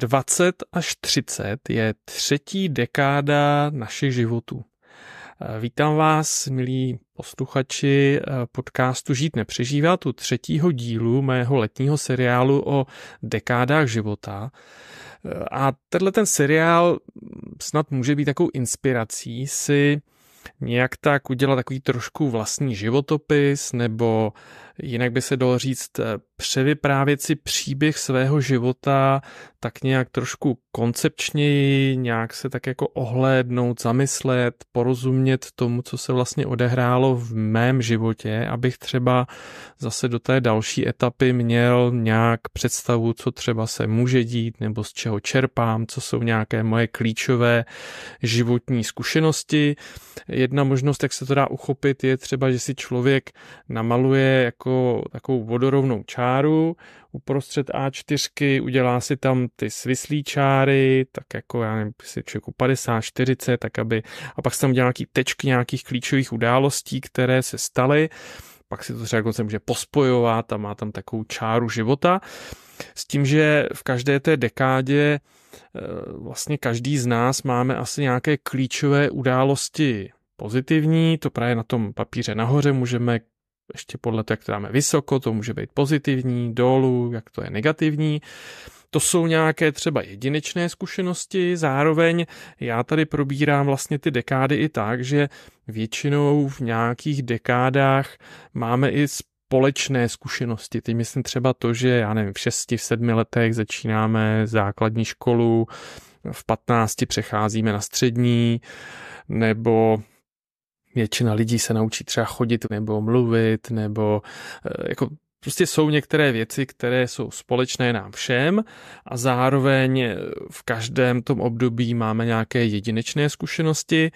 20 až 30 je třetí dekáda našich životů. Vítám vás, milí posluchači podcastu Žít nepřežívat tu třetího dílu mého letního seriálu o dekádách života. A tenhle ten seriál snad může být takovou inspirací si nějak tak udělat takový trošku vlastní životopis nebo jinak by se dalo říct, eh, převyprávět si příběh svého života tak nějak trošku koncepčněji, nějak se tak jako ohlédnout, zamyslet, porozumět tomu, co se vlastně odehrálo v mém životě, abych třeba zase do té další etapy měl nějak představu, co třeba se může dít, nebo z čeho čerpám, co jsou nějaké moje klíčové životní zkušenosti. Jedna možnost, jak se to dá uchopit, je třeba, že si člověk namaluje jako jako takovou vodorovnou čáru uprostřed A4, udělá si tam ty svislý čáry, tak jako já nevím, si člověku 50, 40, tak aby, a pak se tam udělá nějaký tečky nějakých klíčových událostí, které se staly, pak si to třeba dokonce může pospojovat a má tam takovou čáru života. S tím, že v každé té dekádě eh, vlastně každý z nás máme asi nějaké klíčové události pozitivní, to právě na tom papíře nahoře můžeme ještě podle toho, jak to dáme vysoko, to může být pozitivní, dolů, jak to je negativní. To jsou nějaké třeba jedinečné zkušenosti, zároveň já tady probírám vlastně ty dekády i tak, že většinou v nějakých dekádách máme i společné zkušenosti. Ty myslím třeba to, že já nevím, v 6, v 7 letech začínáme základní školu, v 15 přecházíme na střední, nebo většina lidí se naučí třeba chodit nebo mluvit, nebo eh, jako prostě jsou některé věci, které jsou společné nám všem a zároveň eh, v každém tom období máme nějaké jedinečné zkušenosti.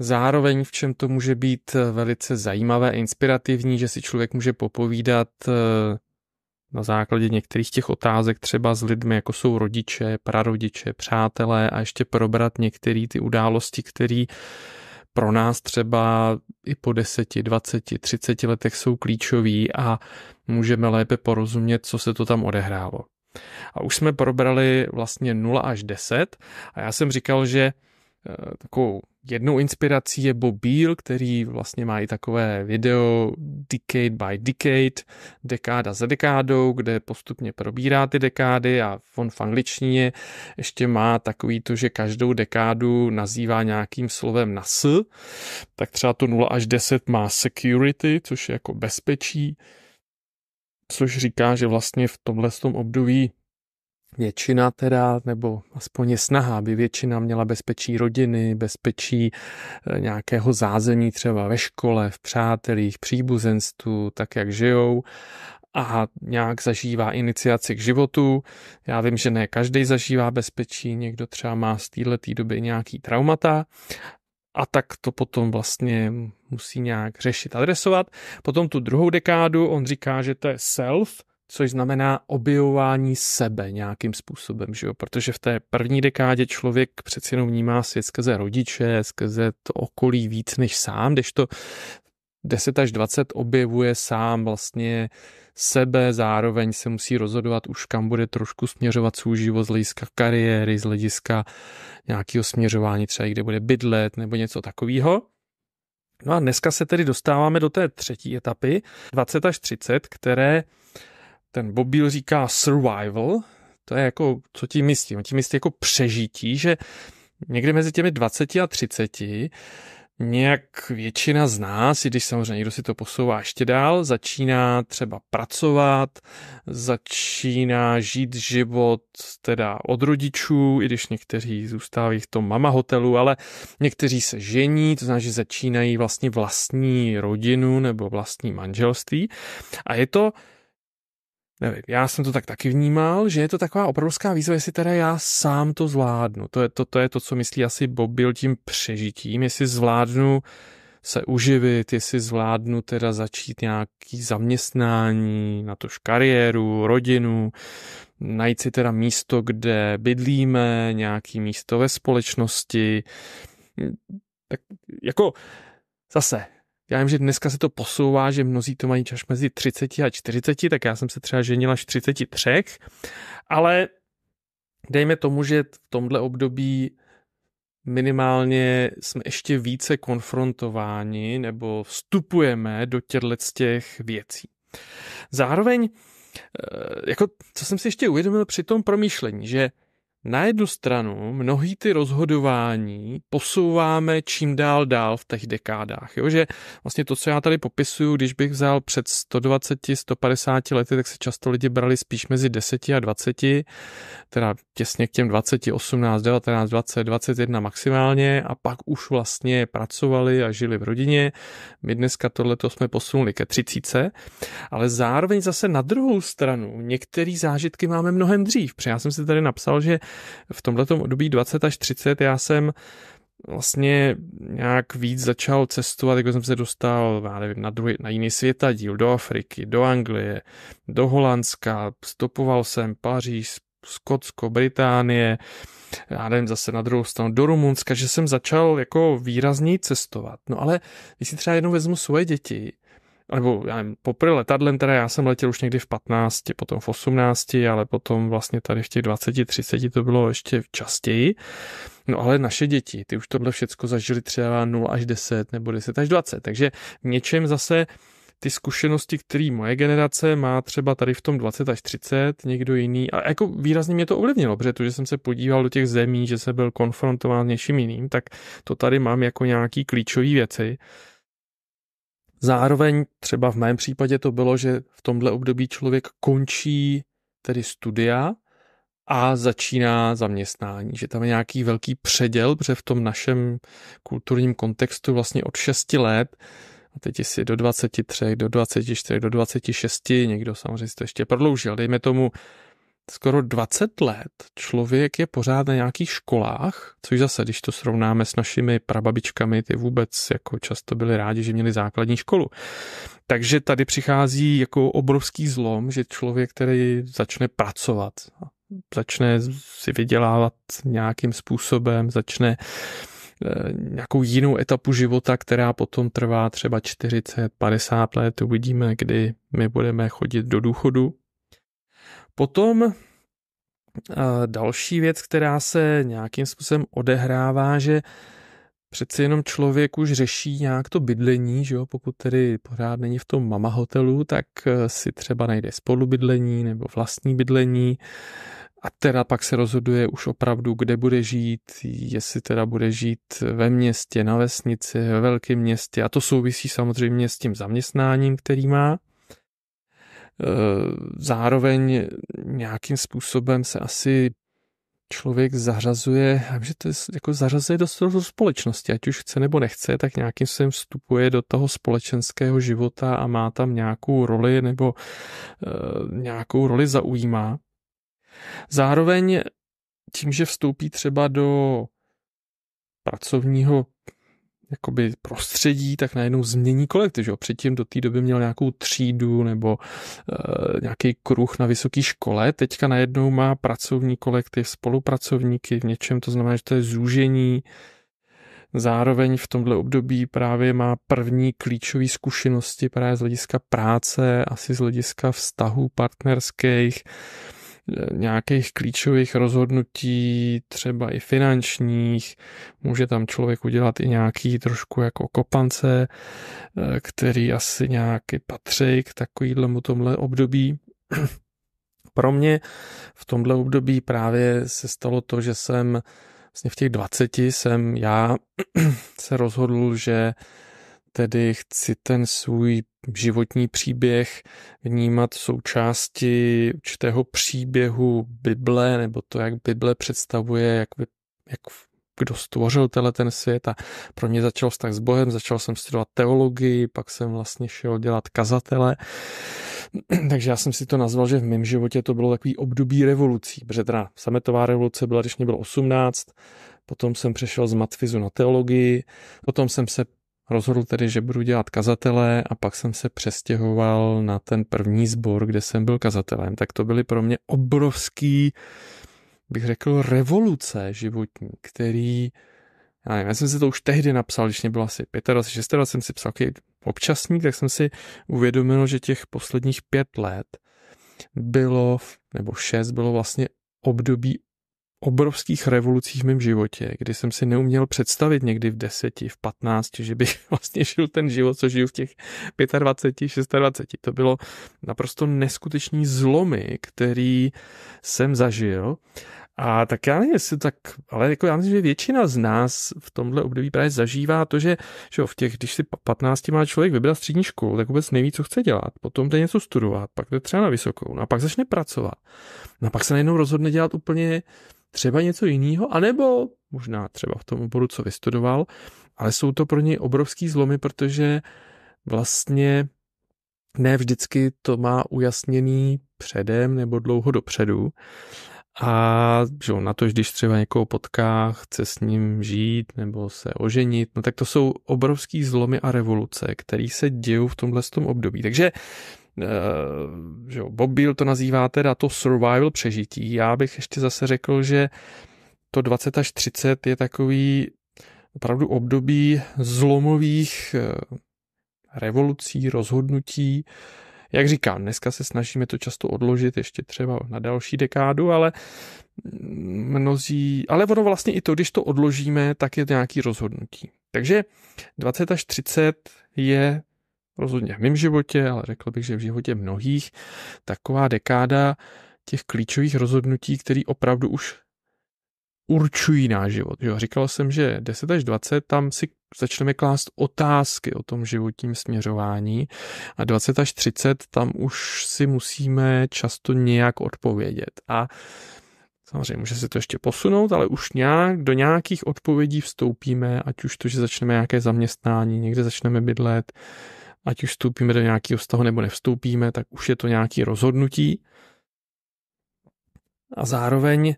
Zároveň v čem to může být eh, velice zajímavé a inspirativní, že si člověk může popovídat na základě některých těch otázek třeba s lidmi, jako jsou rodiče, prarodiče, přátelé a ještě probrat některé ty události, které pro nás třeba i po 10, 20, 30 letech jsou klíčový a můžeme lépe porozumět, co se to tam odehrálo. A už jsme probrali vlastně 0 až 10 a já jsem říkal, že Eh, takovou jednou inspirací je Bob Beal, který vlastně má i takové video decade by decade, dekáda za dekádou, kde postupně probírá ty dekády a on v angličtině ještě má takový to, že každou dekádu nazývá nějakým slovem na s, tak třeba to 0 až 10 má security, což je jako bezpečí, což říká, že vlastně v tomhle tom období většina teda, nebo aspoň je snaha, aby většina měla bezpečí rodiny, bezpečí e, nějakého zázemí třeba ve škole, v přátelích, příbuzenstvu, tak jak žijou a nějak zažívá iniciaci k životu. Já vím, že ne každý zažívá bezpečí, někdo třeba má z této doby nějaký traumata a tak to potom vlastně musí nějak řešit, adresovat. Potom tu druhou dekádu on říká, že to je self, což znamená objevování sebe nějakým způsobem, že jo? protože v té první dekádě člověk přeci jenom vnímá svět skrze rodiče, skrze to okolí víc než sám, když to 10 až 20 objevuje sám vlastně sebe, zároveň se musí rozhodovat už kam bude trošku směřovat svůj život z hlediska kariéry, z hlediska nějakého směřování, třeba kde bude bydlet nebo něco takového. No a dneska se tedy dostáváme do té třetí etapy, 20 až 30, které ten Bobil říká survival, to je jako, co tím myslí? On tím myslí jako přežití, že někde mezi těmi 20 a 30 nějak většina z nás, i když samozřejmě někdo si to posouvá ještě dál, začíná třeba pracovat, začíná žít život teda od rodičů, i když někteří zůstávají v tom mama hotelu, ale někteří se žení, to znamená, že začínají vlastně vlastní rodinu nebo vlastní manželství. A je to nevím, já jsem to tak taky vnímal, že je to taková obrovská výzva, jestli teda já sám to zvládnu. To je to, to, je to co myslí asi byl tím přežitím, jestli zvládnu se uživit, jestli zvládnu teda začít nějaký zaměstnání, na tož kariéru, rodinu, najít si teda místo, kde bydlíme, nějaký místo ve společnosti. Tak jako zase, já vím, že dneska se to posouvá, že mnozí to mají čas mezi 30 a 40, tak já jsem se třeba ženil až 33, ale dejme tomu, že v tomhle období minimálně jsme ještě více konfrontováni nebo vstupujeme do těchto těch věcí. Zároveň, eh, jako co jsem si ještě uvědomil při tom promýšlení, že na jednu stranu mnohý ty rozhodování posouváme čím dál dál v těch dekádách. Jo? Že vlastně to, co já tady popisuju, když bych vzal před 120, 150 lety, tak se často lidi brali spíš mezi 10 a 20, teda těsně k těm 20, 18, 19, 20, 21 maximálně a pak už vlastně pracovali a žili v rodině. My dneska tohleto jsme posunuli ke 30, ale zároveň zase na druhou stranu některé zážitky máme mnohem dřív. Protože já jsem si tady napsal, že v tomto období 20 až 30 já jsem vlastně nějak víc začal cestovat, jako jsem se dostal, já nevím, na, druhý, na jiný světa díl, do Afriky, do Anglie, do Holandska, stopoval jsem Paříž, Skotsko, Británie, já nevím, zase na druhou stranu do Rumunska, že jsem začal jako výrazněji cestovat. No ale když si třeba jednou vezmu svoje děti, nebo já nevím, poprvé letadlem, teda já jsem letěl už někdy v 15, potom v 18, ale potom vlastně tady v těch 20, 30 to bylo ještě častěji. No ale naše děti, ty už tohle všecko zažili třeba 0 až 10 nebo 10 až 20, takže v něčem zase ty zkušenosti, které moje generace má třeba tady v tom 20 až 30, někdo jiný. A jako výrazně mě to ovlivnilo, protože to, že jsem se podíval do těch zemí, že se byl konfrontován s něčím jiným, tak to tady mám jako nějaký klíčové věci. Zároveň třeba v mém případě to bylo, že v tomhle období člověk končí tedy studia a začíná zaměstnání, že tam je nějaký velký předěl, protože v tom našem kulturním kontextu vlastně od 6 let a teď si do 23, do 24, do 26, někdo samozřejmě to ještě prodloužil, dejme tomu skoro 20 let člověk je pořád na nějakých školách, což zase, když to srovnáme s našimi prababičkami, ty vůbec jako často byli rádi, že měli základní školu. Takže tady přichází jako obrovský zlom, že člověk, který začne pracovat, začne si vydělávat nějakým způsobem, začne eh, nějakou jinou etapu života, která potom trvá třeba 40, 50 let. Uvidíme, kdy my budeme chodit do důchodu, Potom eh, další věc, která se nějakým způsobem odehrává, že přeci jenom člověk už řeší nějak to bydlení, že jo? pokud tedy pořád není v tom mama hotelu, tak eh, si třeba najde spolubydlení nebo vlastní bydlení a teda pak se rozhoduje už opravdu, kde bude žít, jestli teda bude žít ve městě, na vesnici, ve velkém městě a to souvisí samozřejmě s tím zaměstnáním, který má. Eh, zároveň nějakým způsobem se asi člověk zařazuje, že to je, jako zařazuje do, do společnosti, ať už chce nebo nechce, tak nějakým způsobem vstupuje do toho společenského života a má tam nějakou roli nebo e, nějakou roli zaujímá. Zároveň tím, že vstoupí třeba do pracovního jakoby prostředí, tak najednou změní kolektiv. Že jo? Předtím do té doby měl nějakou třídu nebo e, nějaký kruh na vysoké škole, teďka najednou má pracovní kolektiv, spolupracovníky v něčem, to znamená, že to je zúžení. Zároveň v tomhle období právě má první klíčové zkušenosti právě z hlediska práce, asi z hlediska vztahů partnerských. E, nějakých klíčových rozhodnutí, třeba i finančních, může tam člověk udělat i nějaký trošku jako kopance, eh, který asi nějaký patří k takovýhlemu tomhle období. Pro mě v tomhle období právě se stalo to, že jsem vlastně v těch 20 jsem já se rozhodl, že Tedy chci ten svůj životní příběh vnímat součásti určitého příběhu Bible, nebo to, jak Bible představuje, jak, by, jak kdo stvořil tenhle ten svět a pro mě začal tak s Bohem, začal jsem studovat teologii, pak jsem vlastně šel dělat kazatele. Takže já jsem si to nazval, že v mém životě to bylo takový období revolucí, protože teda sametová revoluce byla, když mě bylo 18, potom jsem přešel z matfizu na teologii, potom jsem se Rozhodl tedy, že budu dělat kazatele a pak jsem se přestěhoval na ten první sbor, kde jsem byl kazatelem. Tak to byly pro mě obrovský, bych řekl, revoluce životní, který, já nevím, já jsem si to už tehdy napsal, když mě bylo asi 25, 26, jsem si psal občasník, tak jsem si uvědomil, že těch posledních pět let bylo, nebo šest, bylo vlastně období obrovských revolucí v mém životě, kdy jsem si neuměl představit někdy v deseti, v patnácti, že bych vlastně žil ten život, co žiju v těch 25, 26. To bylo naprosto neskuteční zlomy, který jsem zažil. A tak já nevím, jestli tak, ale jako já myslím, že většina z nás v tomhle období právě zažívá to, že, že v těch, když si 15 má člověk vybrat střední školu, tak vůbec neví, co chce dělat. Potom jde něco studovat, pak jde třeba na vysokou, no a pak začne pracovat. No a pak se najednou rozhodne dělat úplně třeba něco jiného, anebo možná třeba v tom oboru, co vystudoval, ale jsou to pro něj obrovský zlomy, protože vlastně ne vždycky to má ujasněný předem nebo dlouho dopředu. A že na to, když třeba někoho potká, chce s ním žít nebo se oženit, no tak to jsou obrovský zlomy a revoluce, které se dějí v tomhle tom období. Takže Eh, že Bob Beale to nazývá teda to survival přežití. Já bych ještě zase řekl, že to 20 až 30 je takový opravdu období zlomových eh, revolucí, rozhodnutí. Jak říkám, dneska se snažíme to často odložit ještě třeba na další dekádu, ale mnozí, ale ono vlastně i to, když to odložíme, tak je to nějaký rozhodnutí. Takže 20 až 30 je rozhodně v mém životě, ale řekl bych, že v životě mnohých, taková dekáda těch klíčových rozhodnutí, které opravdu už určují náš život. Jo, říkal jsem, že 10 až 20, tam si začneme klást otázky o tom životním směřování a 20 až 30, tam už si musíme často nějak odpovědět. A Samozřejmě může se to ještě posunout, ale už nějak do nějakých odpovědí vstoupíme, ať už to, že začneme nějaké zaměstnání, někde začneme bydlet, ať už vstoupíme do nějakého vztahu nebo nevstoupíme, tak už je to nějaké rozhodnutí. A zároveň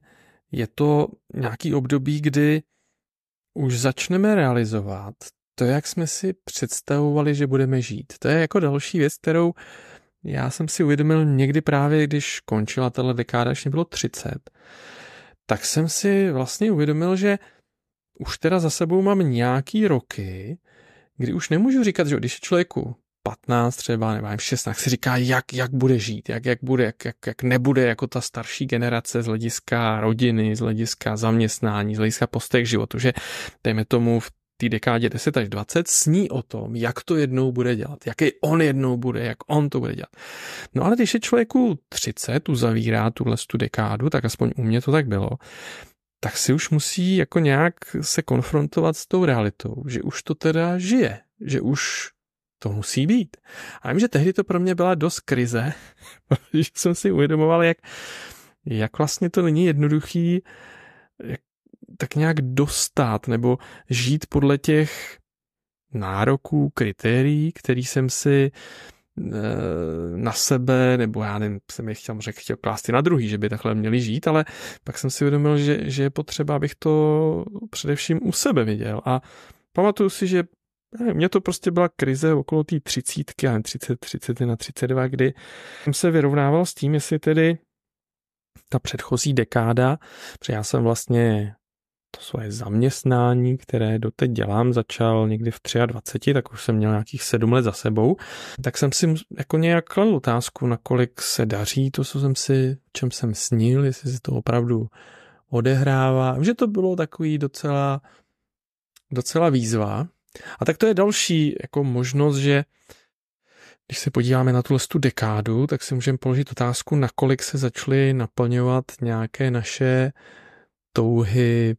je to nějaký období, kdy už začneme realizovat to, jak jsme si představovali, že budeme žít. To je jako další věc, kterou já jsem si uvědomil někdy právě, když končila tahle dekáda, až mě bylo 30, tak jsem si vlastně uvědomil, že už teda za sebou mám nějaký roky, kdy už nemůžu říkat, že když je člověku 15 třeba, nebo 16, si říká, jak, jak bude žít, jak, jak bude, jak, jak, jak nebude jako ta starší generace z hlediska rodiny, z hlediska zaměstnání, z hlediska postech životu, že dejme tomu v té dekádě 10 až 20 sní o tom, jak to jednou bude dělat, jaký on jednou bude, jak on to bude dělat. No ale když je člověku 30, uzavírá zavírá tuhle tu dekádu, tak aspoň u mě to tak bylo, tak si už musí jako nějak se konfrontovat s tou realitou, že už to teda žije, že už to musí být. A vím, že tehdy to pro mě byla dost krize, protože jsem si uvědomoval, jak, jak vlastně to není jednoduchý jak, tak nějak dostat nebo žít podle těch nároků, kritérií, který jsem si uh, Eh, na sebe, nebo já nevím, jsem je chtěl, řekl, chtěl klást i na druhý, že by takhle měli žít, ale pak jsem si uvědomil, že, že je potřeba, abych to především u sebe viděl. A pamatuju si, že nevím, mě to prostě byla krize okolo té třicítky, a 30, 30 na 32, kdy jsem se vyrovnával s tím, jestli tedy ta předchozí dekáda, protože já jsem vlastně to svoje zaměstnání, které doteď dělám, začal někdy v 23, tak už jsem měl nějakých sedm let za sebou, tak jsem si jako nějak kladl otázku, nakolik se daří to, co jsem si, čem jsem snil, jestli se to opravdu odehrává. Vím, že to bylo takový docela, docela výzva. A tak to je další jako možnost, že když se podíváme na tuhle tu dekádu, tak si můžeme položit otázku, nakolik se začaly naplňovat nějaké naše touhy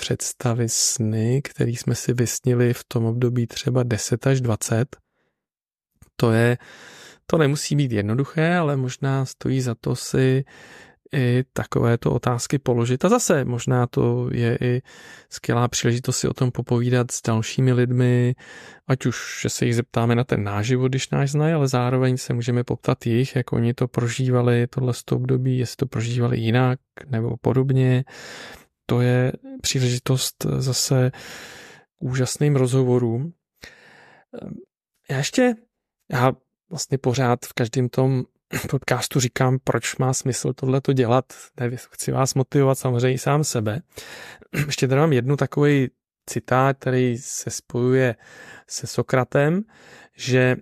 představy sny, které jsme si vysnili v tom období třeba 10 až 20. To je, to nemusí být jednoduché, ale možná stojí za to si i takovéto otázky položit. A zase možná to je i skvělá příležitost si o tom popovídat s dalšími lidmi, ať už že se jich zeptáme na ten náš život, když náš znají, ale zároveň se můžeme poptat jich, jak oni to prožívali, tohle období, jestli to prožívali jinak nebo podobně to je příležitost zase úžasným rozhovorům. Ehm, já ještě, já vlastně pořád v každém tom podcastu říkám, proč má smysl to dělat. Nevím, chci vás motivovat samozřejmě sám sebe. Ještě tady mám jednu takový citát, který se spojuje se Sokratem, že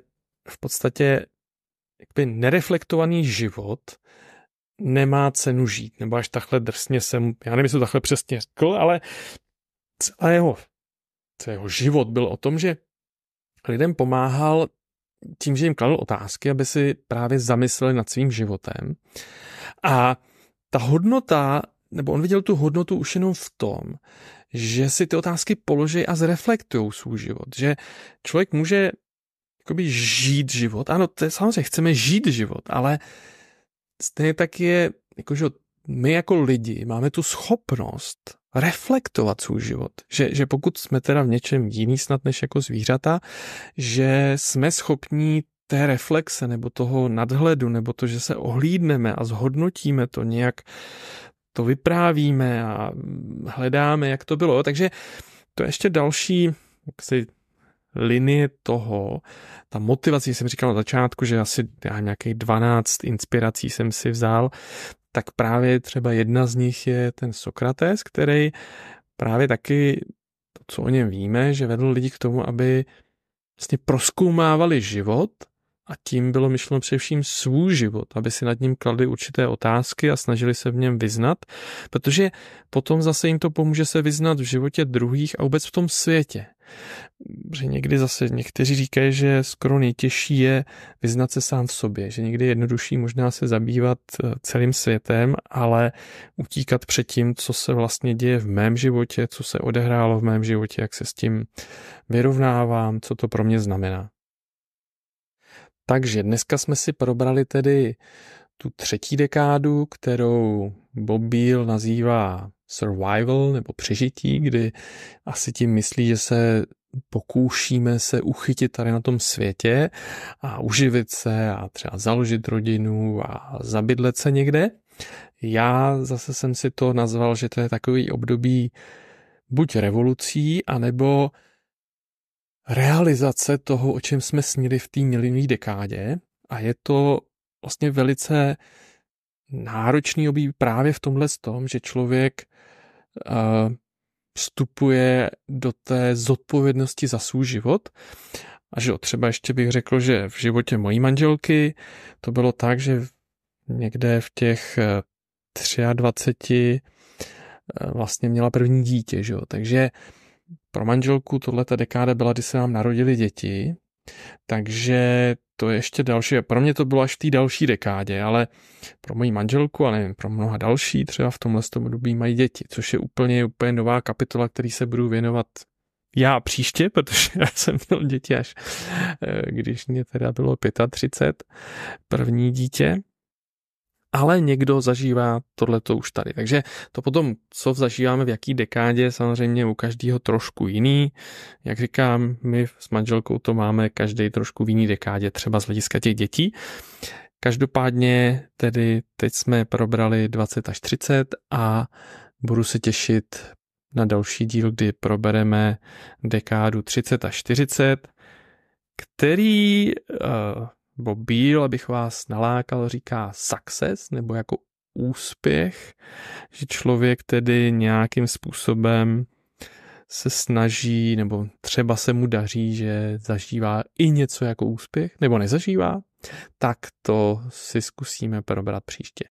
v podstatě jakby nereflektovaný život nemá cenu žít, nebo až takhle drsně jsem, já nevím, jestli to takhle přesně řekl, ale celé jeho, celé jeho život byl o tom, že lidem pomáhal tím, že jim kladl otázky, aby si právě zamysleli nad svým životem. A ta hodnota, nebo on viděl tu hodnotu už jenom v tom, že si ty otázky položí a zreflektují svůj život. Že člověk může jakoby žít život. Ano, to je, samozřejmě chceme žít život, ale stejně tak je, jakože my jako lidi máme tu schopnost reflektovat svůj život. Že, že pokud jsme teda v něčem jiný snad než jako zvířata, že jsme schopní té reflexe nebo toho nadhledu, nebo to, že se ohlídneme a zhodnotíme to nějak, to vyprávíme a hledáme, jak to bylo. Takže to je ještě další si linie toho, ta motivace, jsem říkal na začátku, že asi já nějakých 12 inspirací jsem si vzal, tak právě třeba jedna z nich je ten Sokrates, který právě taky, to, co o něm víme, že vedl lidi k tomu, aby vlastně proskoumávali život a tím bylo myšleno především svůj život, aby si nad ním kladli určité otázky a snažili se v něm vyznat, protože potom zase jim to pomůže se vyznat v životě druhých a vůbec v tom světě. Že někdy zase někteří říkají, že skoro nejtěžší je vyznat se sám v sobě, že někdy je jednodušší možná se zabývat eh, celým světem, ale utíkat před tím, co se vlastně děje v mém životě, co se odehrálo v mém životě, jak se s tím vyrovnávám, co to pro mě znamená. Takže dneska jsme si probrali tedy tu třetí dekádu, kterou Bob Beale nazývá survival nebo přežití, kdy asi tím myslí, že se pokoušíme se uchytit tady na tom světě a uživit se a třeba založit rodinu a zabydlet se někde. Já zase jsem si to nazval, že to je takový období buď revolucí, anebo realizace toho, o čem jsme snili v té milinové dekádě. A je to vlastně velice náročný období právě v tomhle tom, že člověk vstupuje do té zodpovědnosti za svůj život. A že jo, třeba ještě bych řekl, že v životě mojí manželky to bylo tak, že někde v těch 23 eh, eh, vlastně měla první dítě, že jo. Takže pro manželku tohle ta dekáda byla, kdy se nám narodili děti, takže to je ještě další. Pro mě to bylo až v té další dekádě, ale pro moji manželku a nevím, pro mnoha další třeba v tomhle období mají děti, což je úplně, úplně nová kapitola, který se budu věnovat já příště, protože já jsem měl děti až, eh, když mě teda bylo 35, první dítě ale někdo zažívá tohleto už tady. Takže to potom, co zažíváme v jaký dekádě, samozřejmě u každého trošku jiný. Jak říkám, my s manželkou to máme každý trošku v jiný dekádě, třeba z hlediska těch dětí. Každopádně tedy teď jsme probrali 20 až 30 a budu se těšit na další díl, kdy probereme dekádu 30 až 40, který uh, nebo Bíl, abych vás nalákal, říká success, nebo jako úspěch, že člověk tedy nějakým způsobem se snaží, nebo třeba se mu daří, že zažívá i něco jako úspěch, nebo nezažívá, tak to si zkusíme probrat příště.